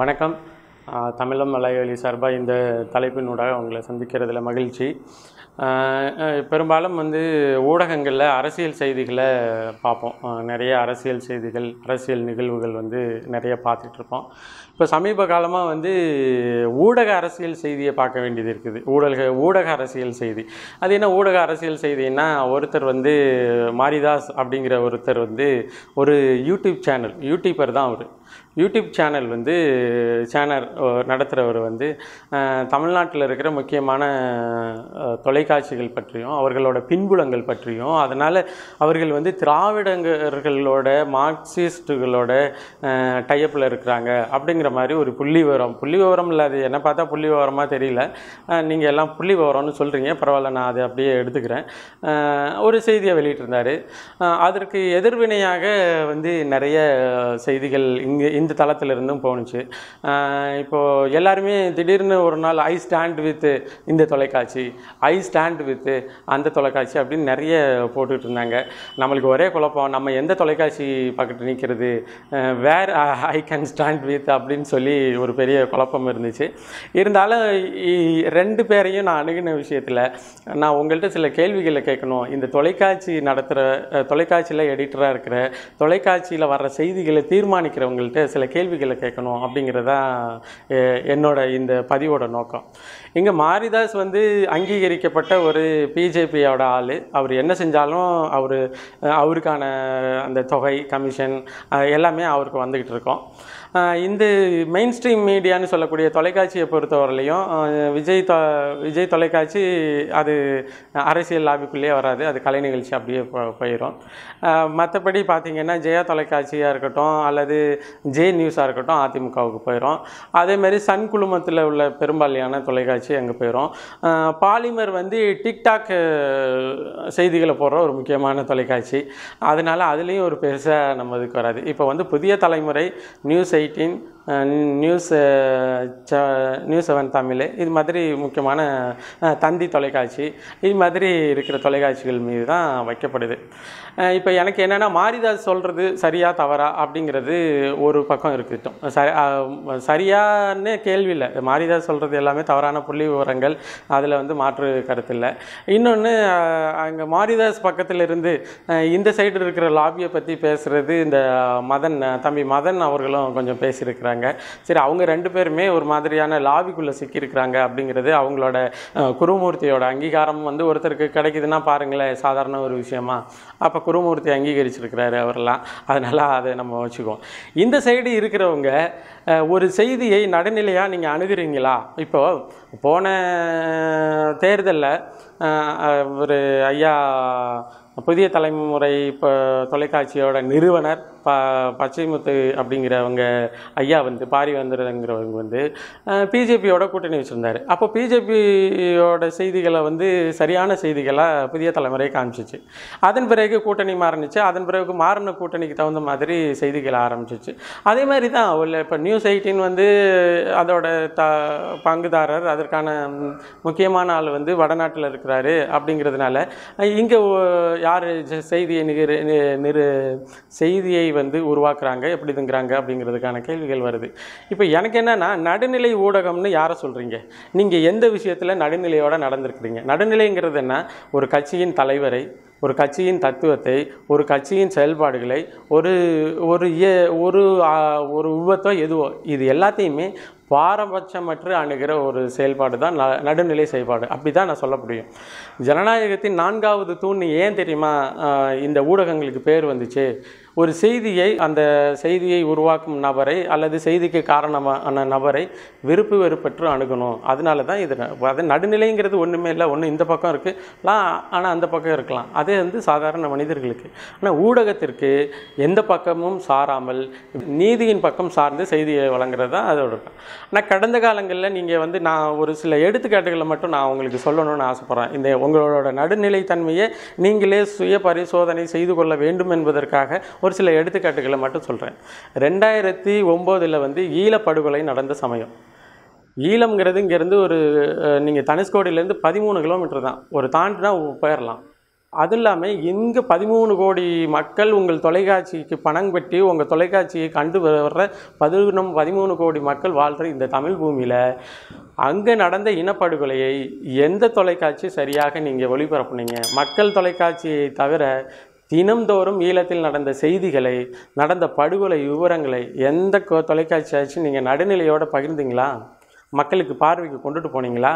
வணக்கம் தமிழம் மலையாளி சார்பாக இந்த தலைப்பினூடாக அவங்கள சந்திக்கிறதுல மகிழ்ச்சி பெரும்பாலும் வந்து ஊடகங்களில் அரசியல் செய்திகளை பார்ப்போம் நிறைய அரசியல் செய்திகள் அரசியல் நிகழ்வுகள் வந்து நிறைய பார்த்துட்ருப்போம் இப்போ சமீப காலமாக வந்து ஊடக அரசியல் செய்தியை பார்க்க வேண்டியது இருக்குது ஊடக ஊடக அரசியல் செய்தி அது என்ன ஊடக அரசியல் செய்தின்னா ஒருத்தர் வந்து மாரிதாஸ் அப்படிங்கிற ஒருத்தர் வந்து ஒரு யூடியூப் சேனல் யூடியூபர் தான் அவர் யூடியூப் சேனல் வந்து சேனல் நடத்துகிறவர் வந்து தமிழ்நாட்டில் இருக்கிற முக்கியமான தொலைக்காட்சிகள் பற்றியும் அவர்களோட பின்புலங்கள் பற்றியும் அதனால் அவர்கள் வந்து திராவிடங்கர்களோட மார்க்சிஸ்டுகளோட டைப்பில் இருக்கிறாங்க அப்படிங்கிற மாதிரி ஒரு புள்ளி விவரம் புள்ளி விவரம் இல்லாது என்ன பார்த்தா புள்ளி விவரமாக தெரியல நீங்கள் எல்லாம் புள்ளி விவரம்னு சொல்கிறீங்க பரவாயில்ல நான் அதை அப்படியே எடுத்துக்கிறேன் ஒரு செய்தியை வெளியிட்டிருந்தார் அதற்கு எதிர்வினையாக வந்து நிறைய செய்திகள் இங்கே இந்த தளத்திலிருந்தும் போணுச்சு இப்போது எல்லாருமே திடீர்னு ஒரு நாள் ஐ ஸ்டாண்ட் வித்து இந்த தொலைக்காட்சி ஐ ஸ்டாண்ட் வித்து அந்த தொலைக்காட்சி அப்படின்னு நிறைய போட்டுக்கிட்டு இருந்தாங்க நம்மளுக்கு ஒரே குழப்பம் நம்ம எந்த தொலைக்காட்சி பக்கத்து நிற்கிறது where I can stand with அப்படின்னு சொல்லி ஒரு பெரிய குழப்பம் இருந்துச்சு இருந்தாலும் ரெண்டு பேரையும் நான் அணுகின விஷயத்தில் நான் உங்கள்கிட்ட சில கேள்விகளை கேட்கணும் இந்த தொலைக்காட்சி நடத்துகிற தொலைக்காட்சியில் எடிட்டராக இருக்கிற தொலைக்காட்சியில் வர்ற செய்திகளை தீர்மானிக்கிறவங்கள்ட்ட சில கேள்விகளை கேட்கணும் அப்படிங்கிறத என்னோட இந்த பதிவோட நோக்கம் இங்கே மாரிதாஸ் வந்து அங்கீகரிக்கப்பட்ட ஒரு பிஜேபியோட ஆள் அவர் என்ன செஞ்சாலும் அவர் அவருக்கான அந்த தொகை கமிஷன் எல்லாமே அவருக்கு வந்துக்கிட்டு இருக்கோம் இந்த மெயின் ஸ்ட்ரீம் மீடியான்னு சொல்லக்கூடிய தொலைக்காட்சியை பொறுத்தவரையிலையும் விஜய் தொ விஜய் தொலைக்காட்சி அது அரசியல் லாபிக்குள்ளேயே வராது அது கலை நிகழ்ச்சி அப்படியே போயிடும் மற்றபடி பார்த்திங்கன்னா ஜெயா தொலைக்காட்சியாக இருக்கட்டும் அல்லது ஜே நியூஸாக இருக்கட்டும் அதிமுகவுக்கு போயிடும் அதேமாரி சன் குழுமத்தில் உள்ள பெரும்பாலான தொலைக்காட்சி அங்கே போயிடும் பாலிமர் வந்து டிக்டாக் செய்திகளை போடுற ஒரு முக்கியமான தொலைக்காட்சி அதனால் அதுலேயும் ஒரு பெருசாக நம்ம இதுக்கு வராது இப்போ வந்து Puthiya Thalaimurai news 18 news news seven Tamil இது மாதிரி முக்கியமான தந்தி தொலைக்காட்சி இது மாதிரி இருக்கிற தொலைக்காட்சிகள் மீது தான் வைக்கப்படுது இப்போ எனக்கு என்னென்னா மாரிதாஸ் சொல்கிறது சரியா தவறா அப்படிங்கிறது ஒரு பக்கம் இருக்கட்டும் சரி சரியான்னு கேள்வி இல்லை மாரிதாஸ் சொல்கிறது எல்லாமே தவறான புள்ளி விவரங்கள் அதில் வந்து மாற்று கருத்து இல்லை இன்னொன்று அங்கே மாரிதாஸ் பக்கத்தில் இருந்து இந்த சைடு இருக்கிற லாபியை பற்றி பேசுகிறது இந்த மதன் தம்பி மதன் அவர்களும் கொஞ்சம் பேசியிருக்கிறாங்க சொல்லியிருந்தாங்க சரி அவங்க ரெண்டு பேருமே ஒரு மாதிரியான லாபிக்குள்ளே சிக்கியிருக்கிறாங்க அப்படிங்கிறது அவங்களோட குருமூர்த்தியோட அங்கீகாரம் வந்து ஒருத்தருக்கு கிடைக்குதுன்னா பாருங்களேன் சாதாரண ஒரு விஷயமா அப்போ குருமூர்த்தி அங்கீகரிச்சிருக்கிறாரு அவரெல்லாம் அதனால் அதை நம்ம வச்சுக்குவோம் இந்த சைடு இருக்கிறவங்க ஒரு செய்தியை நடுநிலையாக நீங்கள் அணுகிறீங்களா இப்போது போன தேர்தலில் ஒரு ஐயா புதிய தலைமுறை இப்போ தொலைக்காட்சியோட நிறுவனர் ப பச்சைமுத்து அப்படிங்கிறவங்க ஐயா வந்து பாரி வந்து பிஜேபியோட கூட்டணி வச்சுருந்தார் அப்போ பிஜேபியோட செய்திகளை வந்து சரியான செய்திகளாக புதிய தலைமுறை காமிச்சிச்சு அதன் பிறகு கூட்டணி மாறினுச்சு அதன் பிறகு மாறின கூட்டணிக்கு தகுந்த மாதிரி செய்திகளை ஆரம்பிச்சிச்சு அதே மாதிரி தான் உள்ள இப்போ நியூஸ் எயிட்டீன் வந்து அதோட த பங்குதாரர் அதற்கான முக்கியமான ஆள் வந்து வடநாட்டில் இருக்கிறாரு அப்படிங்கிறதுனால இங்கே யார் செய்தியை நிறு நிறு செய்தியை வந்து உருவாக்குறாங்க எப்படி இதுங்கிறாங்க அப்படிங்கிறதுக்கான கேள்விகள் வருது இப்போ எனக்கு என்னென்னா நடுநிலை ஊடகம்னு யாரை சொல்கிறீங்க நீங்கள் எந்த விஷயத்தில் நடுநிலையோடு நடந்திருக்கிறீங்க நடுநிலைங்கிறது என்ன ஒரு கட்சியின் தலைவரை ஒரு கட்சியின் தத்துவத்தை ஒரு கட்சியின் செயல்பாடுகளை ஒரு ஒரு ஏ ஒரு ஒரு உருவத்தோ எதுவோ இது எல்லாத்தையுமே பாரபட்சமற்று அணுகிற ஒரு செயல்பாடு தான் நடுநிலை செயல்பாடு அப்படி தான் நான் சொல்ல முடியும் ஜனநாயகத்தின் நான்காவது தூண் ஏன் தெரியுமா இந்த ஊடகங்களுக்கு பேர் வந்துச்சு ஒரு செய்தியை அந்த செய்தியை உருவாக்கும் நபரை அல்லது செய்திக்கு காரணமான நபரை விருப்பு வெறுப்பற்று அணுகணும் அதனால தான் இது அது நடுநிலைங்கிறது ஒன்றுமே இல்லை ஒன்று இந்த பக்கம் இருக்குது ஆனால் அந்த பக்கம் இருக்கலாம் அதே வந்து சாதாரண மனிதர்களுக்கு ஆனால் ஊடகத்திற்கு எந்த பக்கமும் சாராமல் நீதியின் பக்கம் சார்ந்து செய்தியை வழங்குறது தான் அதோட இருக்கும் ஆனால் கடந்த காலங்களில் நீங்கள் வந்து நான் ஒரு சில எடுத்துக்காட்டுகளை மட்டும் நான் உங்களுக்கு சொல்லணும்னு ஆசைப்பட்றேன் இந்த உங்களோட நடுநிலைத்தன்மையை நீங்களே சுய பரிசோதனை செய்து கொள்ள வேண்டும் என்பதற்காக ஒரு சில எடுத்துக்காட்டுகளை மட்டும் சொல்கிறேன் ரெண்டாயிரத்தி ஒம்போதில் வந்து ஈழப்படுகொலை நடந்த சமயம் ஈழம்ங்கிறது இங்கேருந்து ஒரு நீங்கள் தனுஷ்கோடியிலேருந்து பதிமூணு கிலோமீட்டர் தான் ஒரு தாண்டினா போயிடலாம் அது இல்லாமல் இங்கே பதிமூணு கோடி மக்கள் உங்கள் தொலைக்காட்சிக்கு பணம் பெற்றி உங்கள் தொலைக்காட்சியை கண்டு வர்ற பதினொன்று பதிமூணு கோடி மக்கள் வாழ்கிற இந்த தமிழ் பூமியில் அங்கே நடந்த இனப்படுகொலையை எந்த தொலைக்காட்சி சரியாக நீங்கள் ஒளிபரப்புனீங்க மக்கள் தொலைக்காட்சியை தவிர தினந்தோறும் ஈழத்தில் நடந்த செய்திகளை நடந்த படுகொலை விவரங்களை எந்த தொலைக்காட்சி ஆச்சு நீங்கள் நடுநிலையோடு பகிர்ந்தீங்களா மக்களுக்கு பார்வைக்கு கொண்டுட்டு போனீங்களா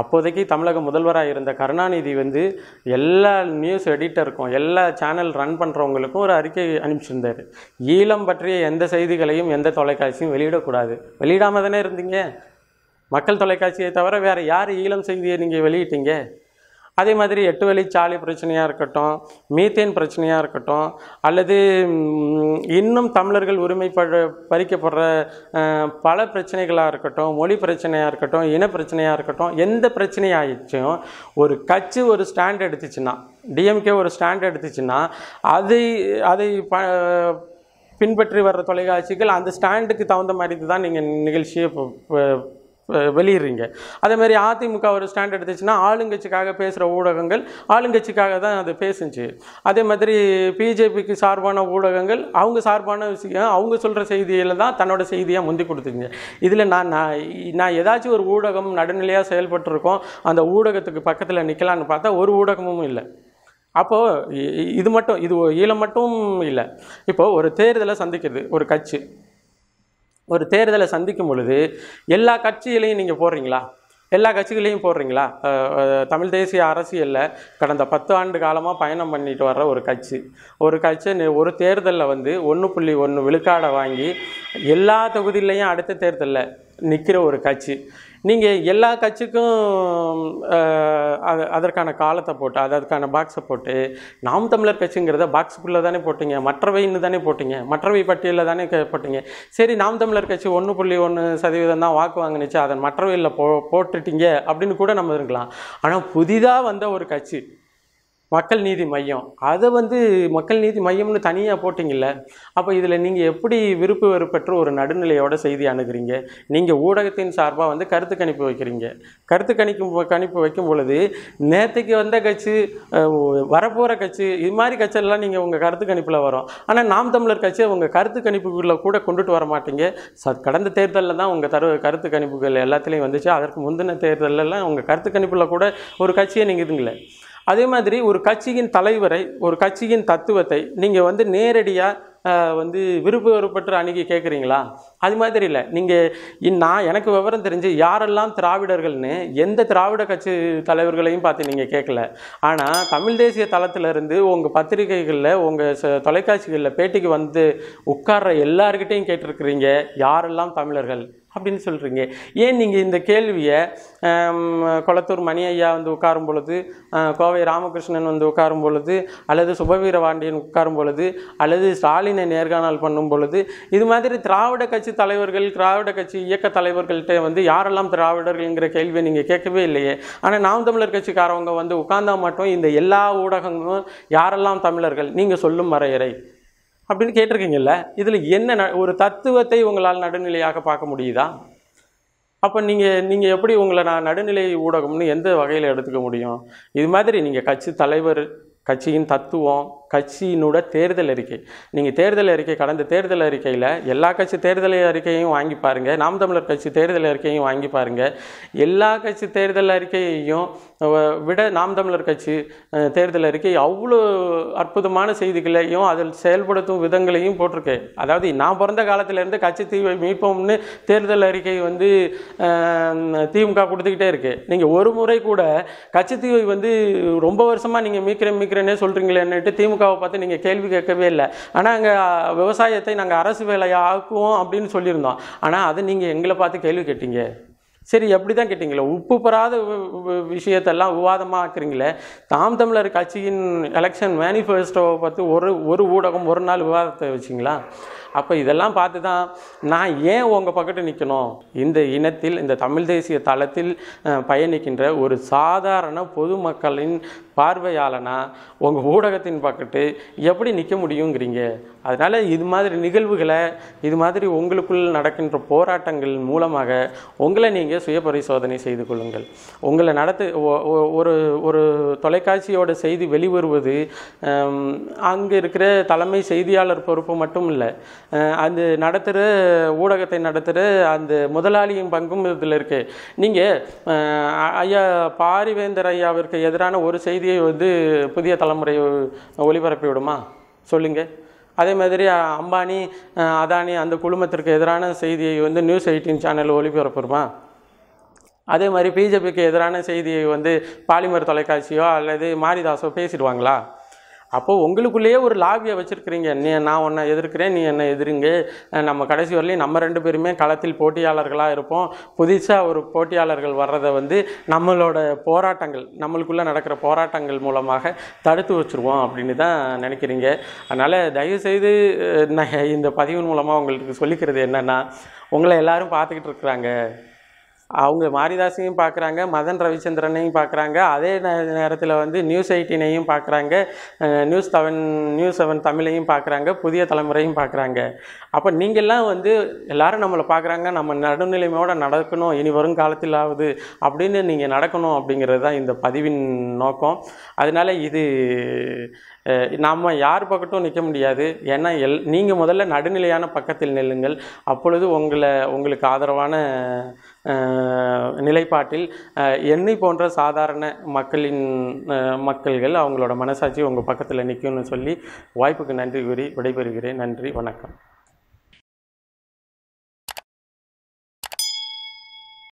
அப்போதைக்கு தமிழக முதல்வராக இருந்த கருணாநிதி வந்து எல்லா நியூஸ் எடிட்டருக்கும் எல்லா சேனல் ரன் பண்ணுறவங்களுக்கும் ஒரு அறிக்கை அனுப்பிச்சிருந்தார் ஈழம் பற்றிய எந்த செய்திகளையும் எந்த தொலைக்காட்சியும் வெளியிடக்கூடாது வெளியிடாமல் தானே இருந்தீங்க மக்கள் தொலைக்காட்சியை தவிர வேறு யார் ஈழம் செய்தியை நீங்கள் வெளியிட்டீங்க அதே மாதிரி எட்டு வழி சாலை பிரச்சனையாக இருக்கட்டும் மீத்தேன் பிரச்சனையாக இருக்கட்டும் அல்லது இன்னும் தமிழர்கள் உரிமை பறிக்கப்படுற பல பிரச்சனைகளாக இருக்கட்டும் மொழி பிரச்சனையாக இருக்கட்டும் இன பிரச்சனையாக இருக்கட்டும் எந்த பிரச்சனையாகிச்சும் ஒரு கட்சி ஒரு ஸ்டாண்ட் எடுத்துச்சுன்னா டிஎம்கே ஒரு ஸ்டாண்ட் எடுத்துச்சுன்னா அதை அதை ப பின்பற்றி வர்ற தொலைக்காட்சிகள் அந்த ஸ்டாண்டுக்கு தகுந்த மாதிரி தான் நீங்கள் நிகழ்ச்சியை வெளியிடுறீங்க அதேமாரி அதிமுக ஒரு ஸ்டாண்ட் எடுத்துச்சுன்னா ஆளுங்கட்சிக்காக பேசுகிற ஊடகங்கள் ஆளுங்கட்சிக்காக தான் அது பேசுச்சு அதே மாதிரி பிஜேபிக்கு சார்பான ஊடகங்கள் அவங்க சார்பான விஷயம் அவங்க சொல்கிற செய்தியில் தான் தன்னோட செய்தியாக முந்தி கொடுத்துருங்க இதில் நான் நான் நான் ஏதாச்சும் ஒரு ஊடகம் நடுநிலையாக செயல்பட்டுருக்கோம் அந்த ஊடகத்துக்கு பக்கத்தில் நிற்கலான்னு பார்த்தா ஒரு ஊடகமும் இல்லை அப்போது இது மட்டும் இது ஈழம் மட்டும் இல்லை இப்போது ஒரு தேர்தலை சந்திக்கிறது ஒரு கட்சி ஒரு தேர்தலை சந்திக்கும் பொழுது எல்லா கட்சியிலையும் நீங்கள் போடுறீங்களா எல்லா கட்சிகளையும் போடுறீங்களா தமிழ் தேசிய அரசியலில் கடந்த பத்து ஆண்டு காலமாக பயணம் பண்ணிட்டு வர்ற ஒரு கட்சி ஒரு கட்சி ஒரு தேர்தலில் வந்து ஒன்று புள்ளி ஒன்று விழுக்காடை வாங்கி எல்லா தொகுதியிலையும் அடுத்த தேர்தலில் நிற்கிற ஒரு கட்சி நீங்கள் எல்லா கட்சிக்கும் அது அதற்கான காலத்தை போட்டு அது அதுக்கான பாக்ஸை போட்டு நாம் தமிழர் கட்சிங்கிறத பாக்ஸுக்குள்ளே தானே போட்டிங்க மற்றவைன்னு தானே போட்டிங்க மற்றவை பட்டியலில் தானே போட்டிங்க சரி நாம் தமிழர் கட்சி ஒன்று புள்ளி ஒன்று சதவீதம் தான் வாக்கு வாங்கினுச்சு அதன் மற்றவையில் போ போட்டுட்டீங்க அப்படின்னு கூட நம்ம இருக்கலாம் ஆனால் புதிதாக வந்த ஒரு கட்சி மக்கள் நீதி மையம் அதை வந்து மக்கள் நீதி மையம்னு தனியாக போட்டிங்கல்ல அப்போ இதில் நீங்கள் எப்படி விருப்பு வெறுப்பற்ற ஒரு நடுநிலையோட செய்தி அணுகிறீங்க நீங்கள் ஊடகத்தின் சார்பாக வந்து கருத்து கணிப்பு வைக்கிறீங்க கருத்து கணிக்கும் கணிப்பு வைக்கும் பொழுது நேற்றுக்கு வந்த கட்சி வரப்போகிற கட்சி இது மாதிரி கட்சியெல்லாம் நீங்கள் உங்கள் கருத்து கணிப்பில் வரும் ஆனால் நாம் தமிழர் கட்சியை உங்கள் கருத்து கணிப்புகளில் கூட கொண்டுட்டு வர மாட்டீங்க ச கடந்த தேர்தலில் தான் உங்கள் தரு கருத்து கணிப்புகள் எல்லாத்துலேயும் வந்துச்சு அதற்கு முந்தின தேர்தலெல்லாம் உங்கள் கருத்து கணிப்பில் கூட ஒரு கட்சியை நீங்கள் இதுங்களே அதே மாதிரி ஒரு கட்சியின் தலைவரை ஒரு கட்சியின் தத்துவத்தை நீங்கள் வந்து நேரடியாக வந்து விருப்ப வெறுப்பற்று அணுகி கேட்குறீங்களா அது மாதிரி இல்லை நீங்கள் நான் எனக்கு விவரம் தெரிஞ்சு யாரெல்லாம் திராவிடர்கள்னு எந்த திராவிட கட்சி தலைவர்களையும் பார்த்து நீங்கள் கேட்கல ஆனால் தமிழ் தேசிய தளத்திலிருந்து உங்கள் பத்திரிகைகளில் உங்கள் ச தொலைக்காட்சிகளில் பேட்டிக்கு வந்து உட்கார்ற எல்லாருக்கிட்டையும் கேட்டிருக்கிறீங்க யாரெல்லாம் தமிழர்கள் அப்படின்னு சொல்கிறீங்க ஏன் நீங்கள் இந்த கேள்வியை கொளத்தூர் மணி ஐயா வந்து உட்காரும் பொழுது கோவை ராமகிருஷ்ணன் வந்து உட்காரும் பொழுது அல்லது பாண்டியன் உட்காரும் பொழுது அல்லது ஸ்டாலினை நேர்காணல் பண்ணும் பொழுது இது மாதிரி திராவிட கட்சி தலைவர்கள் திராவிட கட்சி இயக்க தலைவர்கள்ட்ட வந்து யாரெல்லாம் திராவிடர்கள்ங்கிற கேள்வியை நீங்கள் கேட்கவே இல்லையே ஆனால் நாம் தமிழர் கட்சிக்காரவங்க வந்து உட்கார்ந்தால் மட்டும் இந்த எல்லா ஊடகங்களும் யாரெல்லாம் தமிழர்கள் நீங்கள் சொல்லும் வரையறை அப்படின்னு கேட்டிருக்கீங்கல்ல இதில் என்ன ஒரு தத்துவத்தை உங்களால் நடுநிலையாக பார்க்க முடியுதா அப்போ நீங்கள் நீங்கள் எப்படி உங்களை நான் நடுநிலை ஊடகம்னு எந்த வகையில் எடுத்துக்க முடியும் இது மாதிரி நீங்கள் கட்சி தலைவர் கட்சியின் தத்துவம் கட்சியினோட தேர்தல் அறிக்கை நீங்கள் தேர்தல் அறிக்கை கடந்த தேர்தல் அறிக்கையில் எல்லா கட்சி தேர்தல் அறிக்கையும் வாங்கி பாருங்கள் நாம் தமிழர் கட்சி தேர்தல் அறிக்கையும் வாங்கி பாருங்கள் எல்லா கட்சி தேர்தல் அறிக்கையையும் விட நாம் தமிழர் கட்சி தேர்தல் அறிக்கை அவ்வளோ அற்புதமான செய்திகளையும் அதில் செயல்படுத்தும் விதங்களையும் போட்டிருக்கேன் அதாவது நான் பிறந்த காலத்திலேருந்து கட்சி தீவை மீட்போம்னு தேர்தல் அறிக்கை வந்து திமுக கொடுத்துக்கிட்டே இருக்கு நீங்கள் ஒரு முறை கூட கட்சி தீவை வந்து ரொம்ப வருஷமாக நீங்கள் மீக்கிறேன் மீக்கிறேன்னே சொல்கிறீங்களேன்னு திமுகவை பார்த்து நீங்கள் கேள்வி கேட்கவே இல்லை ஆனால் அங்கே விவசாயத்தை நாங்கள் அரசு வேலையாக ஆக்குவோம் அப்படின்னு சொல்லியிருந்தோம் ஆனால் அதை நீங்கள் எங்களை பார்த்து கேள்வி கேட்டீங்க சரி எப்படி தான் கேட்டிங்களே உப்பு பெறாத விஷயத்தெல்லாம் விவாதமாக ஆக்குறீங்களே தாம் தமிழர் கட்சியின் எலெக்ஷன் மேனிஃபெஸ்டோவை பார்த்து ஒரு ஒரு ஊடகம் ஒரு நாள் விவாதத்தை வச்சிங்களா அப்போ இதெல்லாம் பார்த்து தான் நான் ஏன் உங்கள் பக்கத்தில் நிற்கணும் இந்த இனத்தில் இந்த தமிழ் தேசிய தளத்தில் பயணிக்கின்ற ஒரு சாதாரண பொதுமக்களின் பார்வையாளனா உங்கள் ஊடகத்தின் பக்கத்து எப்படி நிற்க முடியுங்கிறீங்க அதனால் இது மாதிரி நிகழ்வுகளை இது மாதிரி உங்களுக்குள் நடக்கின்ற போராட்டங்கள் மூலமாக உங்களை நீங்கள் சுய பரிசோதனை செய்து கொள்ளுங்கள் உங்களை நடத்து ஒரு ஒரு தொலைக்காட்சியோட செய்தி வெளிவருவது அங்கே இருக்கிற தலைமை செய்தியாளர் பொறுப்பு மட்டும் இல்லை அந்த நடத்துகிற ஊடகத்தை நடத்துகிற அந்த முதலாளியின் பங்கும் இதில் இருக்குது நீங்கள் ஐயா பாரிவேந்தர் ஐயாவிற்கு எதிரான ஒரு செய்தியை வந்து புதிய தலைமுறை ஒளிபரப்பி விடுமா சொல்லுங்கள் அதே மாதிரி அம்பானி அதானி அந்த குழுமத்திற்கு எதிரான செய்தியை வந்து நியூஸ் எயிட்டீன் சேனல் ஒளிபரப்புருமா அதே மாதிரி பிஜேபிக்கு எதிரான செய்தியை வந்து பாலிமர் தொலைக்காட்சியோ அல்லது மாரிதாஸோ பேசிடுவாங்களா அப்போது உங்களுக்குள்ளேயே ஒரு லாபியை வச்சுருக்கிறீங்க நீ நான் உன்னை எதிர்க்கிறேன் நீ என்னை எதிருங்க நம்ம கடைசி வரலையும் நம்ம ரெண்டு பேருமே களத்தில் போட்டியாளர்களாக இருப்போம் புதுசாக ஒரு போட்டியாளர்கள் வர்றதை வந்து நம்மளோட போராட்டங்கள் நம்மளுக்குள்ளே நடக்கிற போராட்டங்கள் மூலமாக தடுத்து வச்சுருவோம் அப்படின்னு தான் நினைக்கிறீங்க அதனால் தயவுசெய்து நான் இந்த பதிவின் மூலமாக உங்களுக்கு சொல்லிக்கிறது என்னென்னா உங்களை எல்லோரும் பார்த்துக்கிட்டு இருக்கிறாங்க அவங்க மாரிதாசையும் பார்க்குறாங்க மதன் ரவிச்சந்திரனையும் பார்க்குறாங்க அதே நேரத்தில் வந்து நியூஸ் எயிட்டினையும் பார்க்குறாங்க நியூஸ் செவன் நியூஸ் செவன் தமிழையும் பார்க்குறாங்க புதிய தலைமுறையும் பார்க்குறாங்க அப்போ நீங்கள்லாம் வந்து எல்லோரும் நம்மளை பார்க்குறாங்க நம்ம நடுநிலைமையோடு நடக்கணும் இனி வரும் காலத்திலாவது அப்படின்னு நீங்கள் நடக்கணும் அப்படிங்கிறது தான் இந்த பதிவின் நோக்கம் அதனால் இது நாம் யார் பக்கட்டும் நிற்க முடியாது ஏன்னா எல் நீங்கள் முதல்ல நடுநிலையான பக்கத்தில் நெல்லுங்கள் அப்பொழுது உங்களை உங்களுக்கு ஆதரவான நிலைப்பாட்டில் என்னை போன்ற சாதாரண மக்களின் மக்கள்கள் அவங்களோட மனசாட்சி உங்கள் பக்கத்தில் நிற்கும்னு சொல்லி வாய்ப்புக்கு நன்றி கூறி விடைபெறுகிறேன் நன்றி வணக்கம்